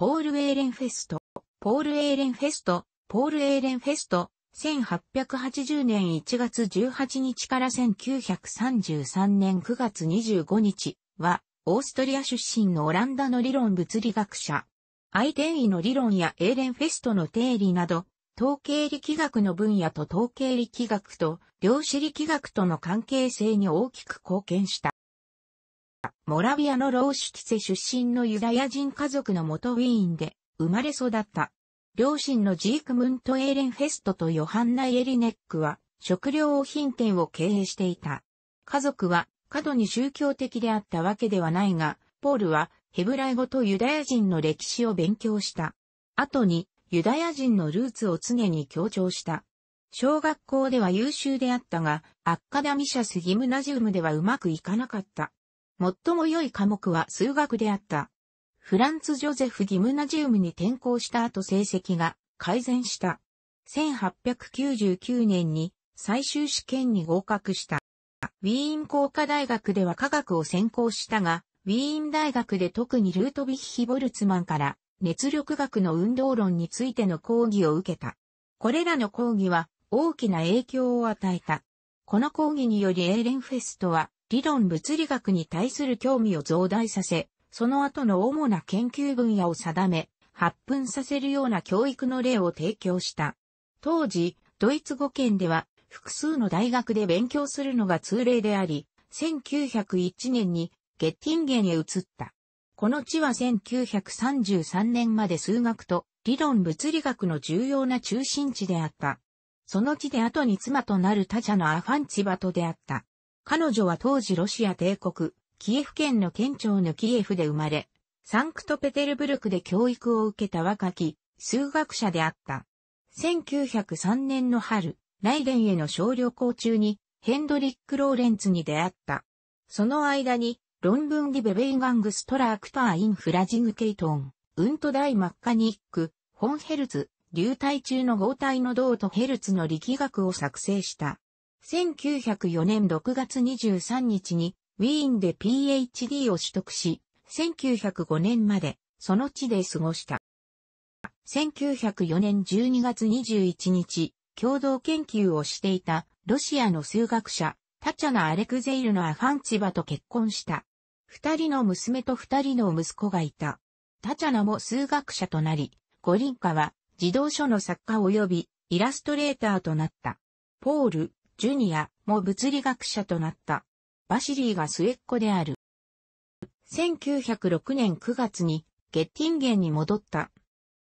ポール・エーレンフェスト、ポール・エーレンフェスト、ポール・エーレンフェスト、1880年1月18日から1933年9月25日は、オーストリア出身のオランダの理論物理学者。相手移の理論やエーレンフェストの定理など、統計力学の分野と統計力学と量子力学との関係性に大きく貢献した。モラビアのローシュティセ出身のユダヤ人家族の元ウィーンで生まれ育った。両親のジークムント・エーレンフェストとヨハンナ・エリネックは食料品店を経営していた。家族は過度に宗教的であったわけではないが、ポールはヘブライ語とユダヤ人の歴史を勉強した。後にユダヤ人のルーツを常に強調した。小学校では優秀であったが、アッカダミシャス・ギムナジウムではうまくいかなかった。最も良い科目は数学であった。フランツ・ジョゼフ・ギムナジウムに転校した後成績が改善した。1899年に最終試験に合格した。ウィーン工科大学では科学を専攻したが、ウィーン大学で特にルートビッヒ・ボルツマンから熱力学の運動論についての講義を受けた。これらの講義は大きな影響を与えた。この講義によりエーレンフェストは理論物理学に対する興味を増大させ、その後の主な研究分野を定め、発奮させるような教育の例を提供した。当時、ドイツ語圏では複数の大学で勉強するのが通例であり、1901年にゲッティンゲンへ移った。この地は1933年まで数学と理論物理学の重要な中心地であった。その地で後に妻となる他者のアファンチバトであった。彼女は当時ロシア帝国、キエフ県の県庁のキエフで生まれ、サンクトペテルブルクで教育を受けた若き数学者であった。1903年の春、ライデンへの小旅行中にヘンドリック・ローレンツに出会った。その間に論文ディベベイガングストラークター・インフラジグケイトン、ウントダイ・マッカニック、ホンヘルツ、流体中の合体の銅とヘルツの力学を作成した。1904年6月23日にウィーンで PhD を取得し、1905年までその地で過ごした。1904年12月21日、共同研究をしていたロシアの数学者、タチャナ・アレクゼイルのアファンチバと結婚した。二人の娘と二人の息子がいた。タチャナも数学者となり、ゴリンカは児童書の作家及びイラストレーターとなった。ポール、ジュニアも物理学者となった。バシリーが末っ子である。1906年9月にゲッティンゲンに戻った。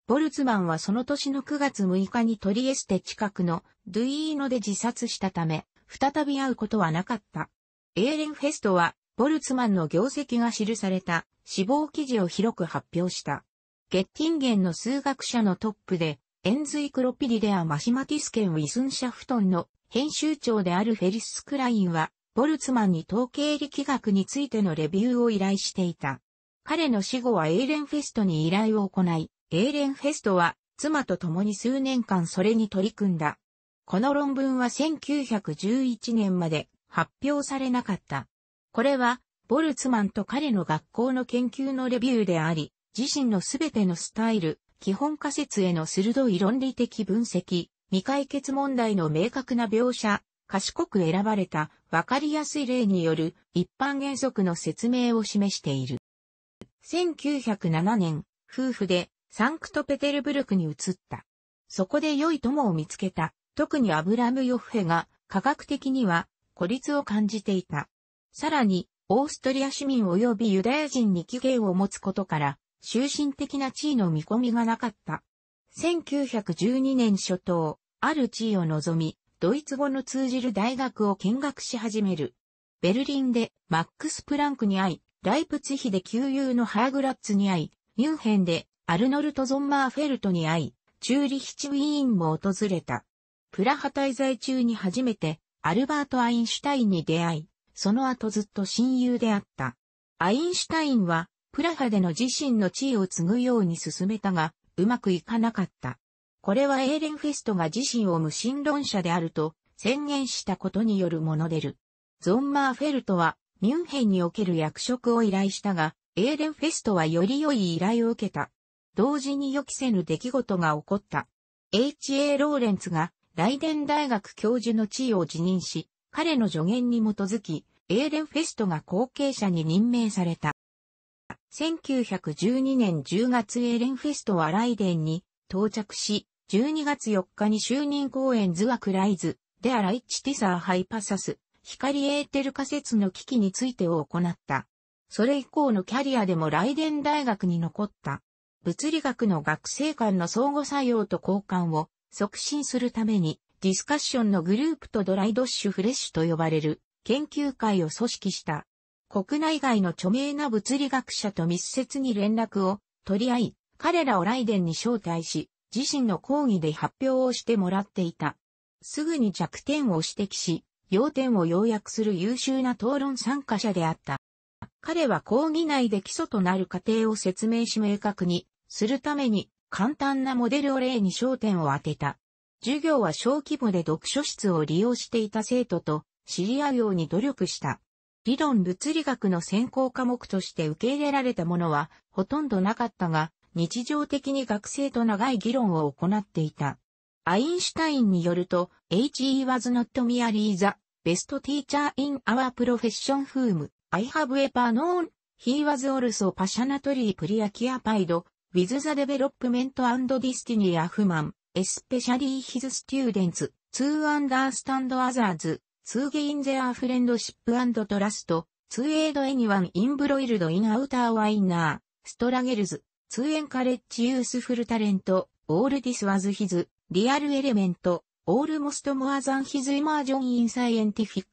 ボルツマンはその年の9月6日にトリエステ近くのドゥイーノで自殺したため、再び会うことはなかった。エーレンフェストは、ボルツマンの業績が記された死亡記事を広く発表した。ゲッティンゲンの数学者のトップで、エンズイクロピリレデア・マシマティスケン・ウィスンシャフトンの編集長であるフェリス・クラインは、ボルツマンに統計力学についてのレビューを依頼していた。彼の死後はエーレンフェストに依頼を行い、エーレンフェストは妻と共に数年間それに取り組んだ。この論文は1911年まで発表されなかった。これは、ボルツマンと彼の学校の研究のレビューであり、自身のすべてのスタイル、基本仮説への鋭い論理的分析、未解決問題の明確な描写、賢く選ばれた分かりやすい例による一般原則の説明を示している。1907年、夫婦でサンクトペテルブルクに移った。そこで良い友を見つけた。特にアブラムヨフヘが科学的には孤立を感じていた。さらに、オーストリア市民及びユダヤ人に起源を持つことから、終身的な地位の見込みがなかった。1912年初頭、ある地位を望み、ドイツ語の通じる大学を見学し始める。ベルリンでマックス・プランクに会い、ライプツヒで旧友のハーグラッツに会い、ミュンヘンでアルノルト・ゾンマーフェルトに会い、チューリヒチウィーンも訪れた。プラハ滞在中に初めてアルバート・アインシュタインに出会い、その後ずっと親友であった。アインシュタインはプラハでの自身の地位を継ぐように進めたが、うまくいかなかった。これはエーレンフェストが自身を無神論者であると宣言したことによるものでる。ゾンマーフェルトはミュンヘンにおける役職を依頼したが、エーレンフェストはより良い依頼を受けた。同時に予期せぬ出来事が起こった。H.A. ローレンツがライデン大学教授の地位を辞任し、彼の助言に基づき、エーレンフェストが後継者に任命された。1912年10月エレンフェストはライデンに到着し、12月4日に就任公演ズワクライズ、でアライチティサーハイパサス、光エーテル仮説の危機についてを行った。それ以降のキャリアでもライデン大学に残った。物理学の学生間の相互作用と交換を促進するために、ディスカッションのグループとドライドッシュフレッシュと呼ばれる研究会を組織した。国内外の著名な物理学者と密接に連絡を取り合い、彼らをライデンに招待し、自身の講義で発表をしてもらっていた。すぐに弱点を指摘し、要点を要約する優秀な討論参加者であった。彼は講義内で基礎となる過程を説明し明確にするために簡単なモデルを例に焦点を当てた。授業は小規模で読書室を利用していた生徒と知り合うように努力した。理論物理学の専攻科目として受け入れられたものはほとんどなかったが、日常的に学生と長い議論を行っていた。アインシュタインによると、He was not merely the best teacher in our profession whom I have ever known. He was also passionately preoccupied with the development and destiny of man, especially his students, to understand others, 2 gain their friendship and trust, 2 aid anyone embroiled in outer winner, struggles, 2 encourage useful talent, all this was his, real element, almost more than his immersion in scientific,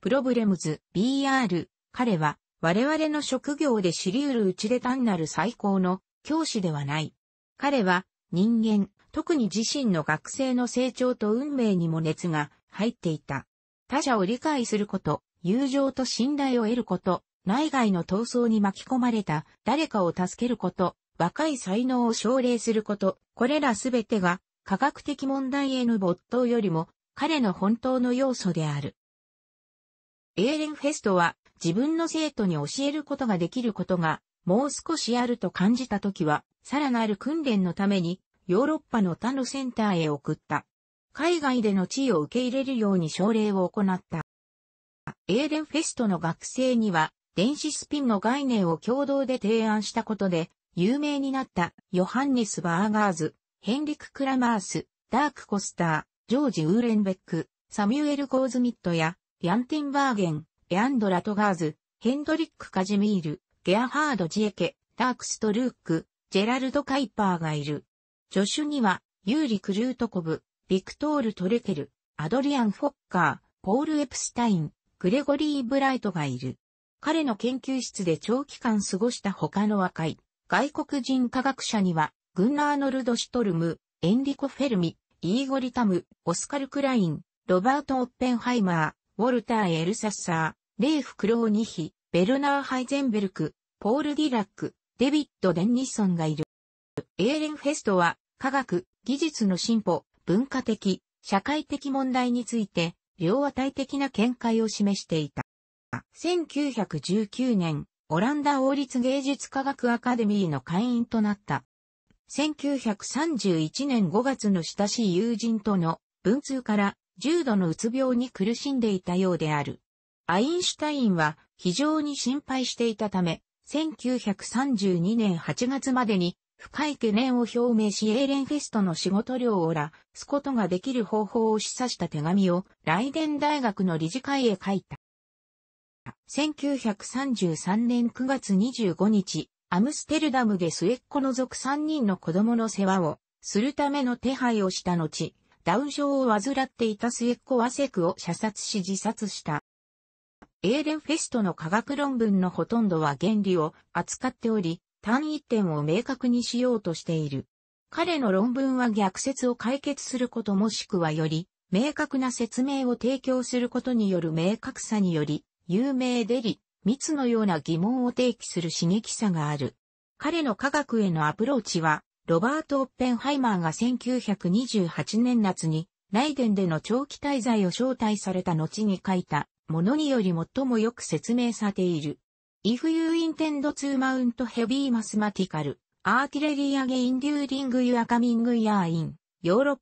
problems, BR, 彼は、我々の職業で知り得るうちで単なる最高の教師ではない。彼は人間、特に自身の学生の成長と運命にも熱が入っていた。他者を理解すること、友情と信頼を得ること、内外の闘争に巻き込まれた誰かを助けること、若い才能を奨励すること、これらすべてが科学的問題への没頭よりも彼の本当の要素である。エーレンフェストは自分の生徒に教えることができることがもう少しあると感じた時は、さらなる訓練のためにヨーロッパの他のセンターへ送った。海外での地位を受け入れるように奨励を行った。エーデンフェストの学生には、電子スピンの概念を共同で提案したことで、有名になったヨハンネス・バーガーズ、ヘンリク・クラマース、ダーク・コスター、ジョージ・ウーレンベック、サミュエル・コーズミットや、ヤンティンバーゲン、エアンド・ラトガーズ、ヘンドリック・カジミール、ゲアハード・ジエケ、ダーク・ストルーク、ジェラルド・カイパーがいる。助手には、ユーリ・クルートコブ、ビクトール・トレケル、アドリアン・フォッカー、ポール・エプスタイン、グレゴリー・ブライトがいる。彼の研究室で長期間過ごした他の若い外国人科学者には、グンナーノルド・シュトルム、エンリコ・フェルミ、イーゴリ・タム、オスカル・クライン、ロバート・オッペンハイマー、ウォルター・エルサッサー、レーフ・クローニヒ、ベルナー・ハイゼンベルク、ポール・ディラック、デビッド・デンニソンがいる。エーレンフェストは科学、技術の進歩、文化的、社会的問題について、両話体的な見解を示していた。1919年、オランダ王立芸術科学アカデミーの会員となった。1931年5月の親しい友人との文通から重度のうつ病に苦しんでいたようである。アインシュタインは非常に心配していたため、1932年8月までに深い懸念を表明しエーレンフェストの仕事量をらすことができる方法を示唆した手紙をライデン大学の理事会へ書いた。1933年9月25日、アムステルダムで末っ子の族3人の子供の世話をするための手配をした後、ダウン症を患っていた末っ子ワセクを射殺し自殺した。エーレンフェストの科学論文のほとんどは原理を扱っており、単一点を明確にしようとしている。彼の論文は逆説を解決することもしくはより、明確な説明を提供することによる明確さにより、有名でり、密のような疑問を提起する刺激さがある。彼の科学へのアプローチは、ロバート・オッペンハイマーが1928年夏に、ライデンでの長期滞在を招待された後に書いたものにより最もよく説明されている。If you intend to mount heavy mathematical artillery again during your coming year in Europe,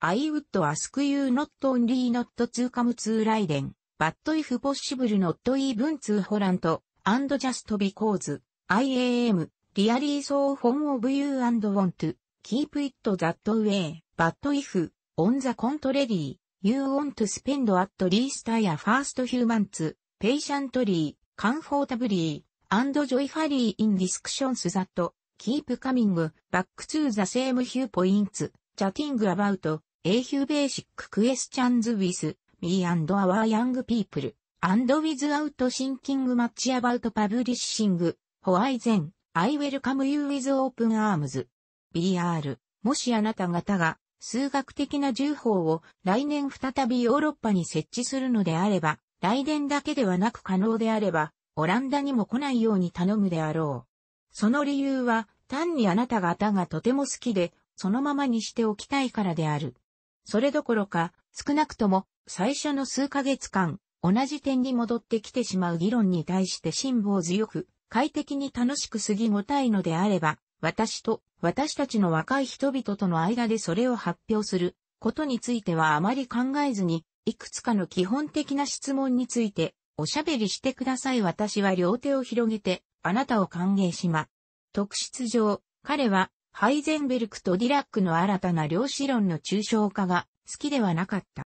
I would ask you not only not to come to Leiden, but if possible not even to Holland, and just because I am really so fond of you and want to keep it that way, but if on the contrary, you want to spend at least your first few months patiently カンフォータブリー、アンドジョイファリーインディスクションスザット、キープカミング、バックツーザセームヒューポインツ、チャティングアバウト、エ A ヒューベーシッククエスチャンズウィス、ミーアンドアワーヤングピープルアンドウィズアウトシンキングマッチアバウトパブリッシングホ u イゼンアイウェルカムユーウィズオープンアームズ BR、もしあなた方が、数学的な重法を来年再びヨーロッパに設置するのであれば、来電だけではなく可能であれば、オランダにも来ないように頼むであろう。その理由は、単にあなた方がとても好きで、そのままにしておきたいからである。それどころか、少なくとも、最初の数ヶ月間、同じ点に戻ってきてしまう議論に対して辛抱強く、快適に楽しく過ぎごたいのであれば、私と私たちの若い人々との間でそれを発表することについてはあまり考えずに、いくつかの基本的な質問について、おしゃべりしてください。私は両手を広げて、あなたを歓迎しま。す。特質上、彼は、ハイゼンベルクとディラックの新たな量子論の抽象化が好きではなかった。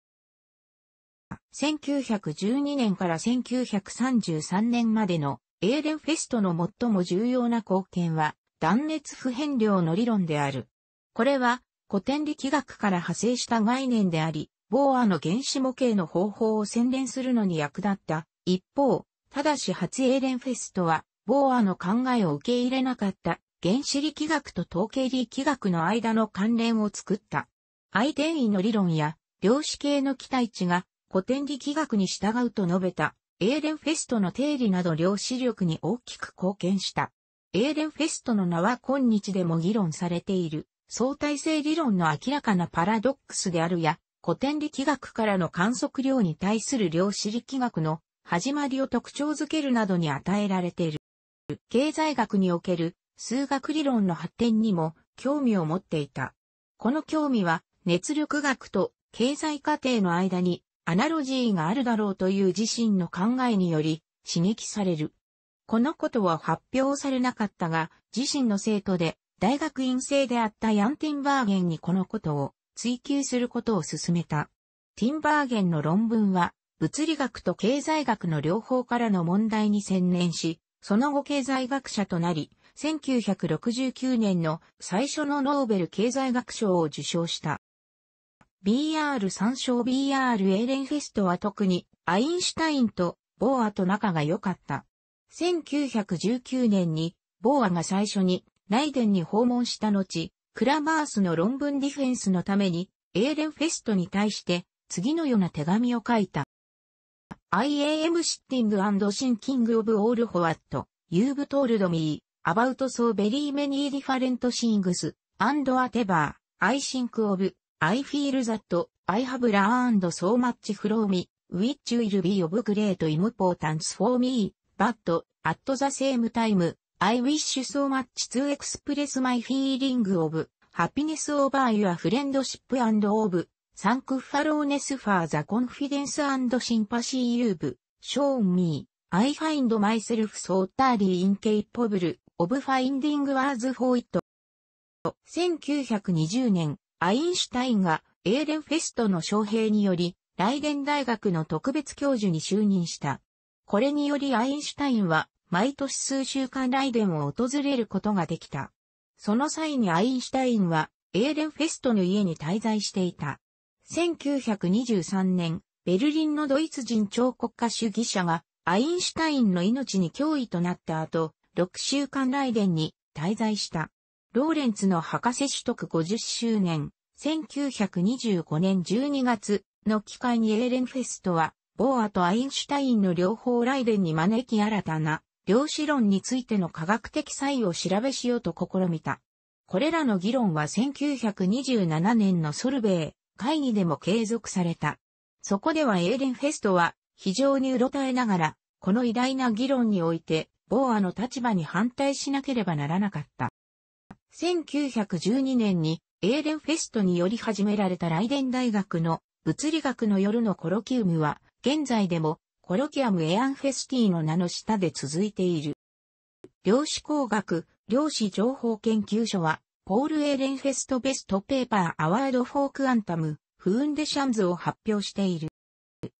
1912年から1933年までのエーデンフェストの最も重要な貢献は断熱不変量の理論である。これは古典力学から派生した概念であり、ボーアの原子模型の方法を洗練するのに役立った。一方、ただし初エーレンフェストは、ボーアの考えを受け入れなかった原子力学と統計力学の間の関連を作った。アイデンイの理論や量子系の期待値が古典力学に従うと述べたエーレンフェストの定理など量子力に大きく貢献した。エーレンフェストの名は今日でも議論されている相対性理論の明らかなパラドックスであるや古典力学からの観測量に対する量子力学の始まりを特徴づけるなどに与えられている。経済学における数学理論の発展にも興味を持っていた。この興味は熱力学と経済過程の間にアナロジーがあるだろうという自身の考えにより刺激される。このことは発表されなかったが、自身の生徒で大学院生であったヤンティンバーゲンにこのことを追求することを進めた。ティンバーゲンの論文は、物理学と経済学の両方からの問題に専念し、その後経済学者となり、1969年の最初のノーベル経済学賞を受賞した。BR 参照 BR エーレンフェストは特にアインシュタインとボーアと仲が良かった。1919年にボーアが最初にライデンに訪問した後、クラマースの論文ディフェンスのために、エーレンフェストに対して、次のような手紙を書いた。I am sitting and thinking of all what you've told me about so very many different things and whatever I think of I feel that I have learned so much from me, which will be of great importance for me but at the same time I wish so much to express my feeling of happiness over your friendship and of thankfulness for the confidence and sympathy you've shown me. I find myself so u t t e r l y incapable of finding words for it. 1920年、アインシュタインがエーレンフェストの招聘により、ライデン大学の特別教授に就任した。これによりアインシュタインは毎年数週間ライデンを訪れることができた。その際にアインシュタインは、エーレンフェストの家に滞在していた。1923年、ベルリンのドイツ人彫刻家主義者が、アインシュタインの命に脅威となった後、6週間ライデンに滞在した。ローレンツの博士取得50周年、1925年12月の機会にエーレンフェストは、ボーアとアインシュタインの両方ライデンに招き新たな量子論についての科学的差異を調べしようと試みた。これらの議論は1927年のソルベー会議でも継続された。そこではエーレンフェストは非常にうろたえながら、この偉大な議論において、ボーアの立場に反対しなければならなかった。1912年にエーレンフェストにより始められたライデン大学の物理学の夜のコロキウムは、現在でもコロキアム・エアンフェスティの名の下で続いている。量子工学、量子情報研究所は、ポール・エーレンフェスト・ベスト・ペーパー・アワード・フォーク・アンタム、フーンデシャンズを発表している。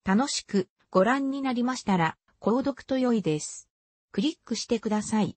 楽しくご覧になりましたら、購読と良いです。クリックしてください。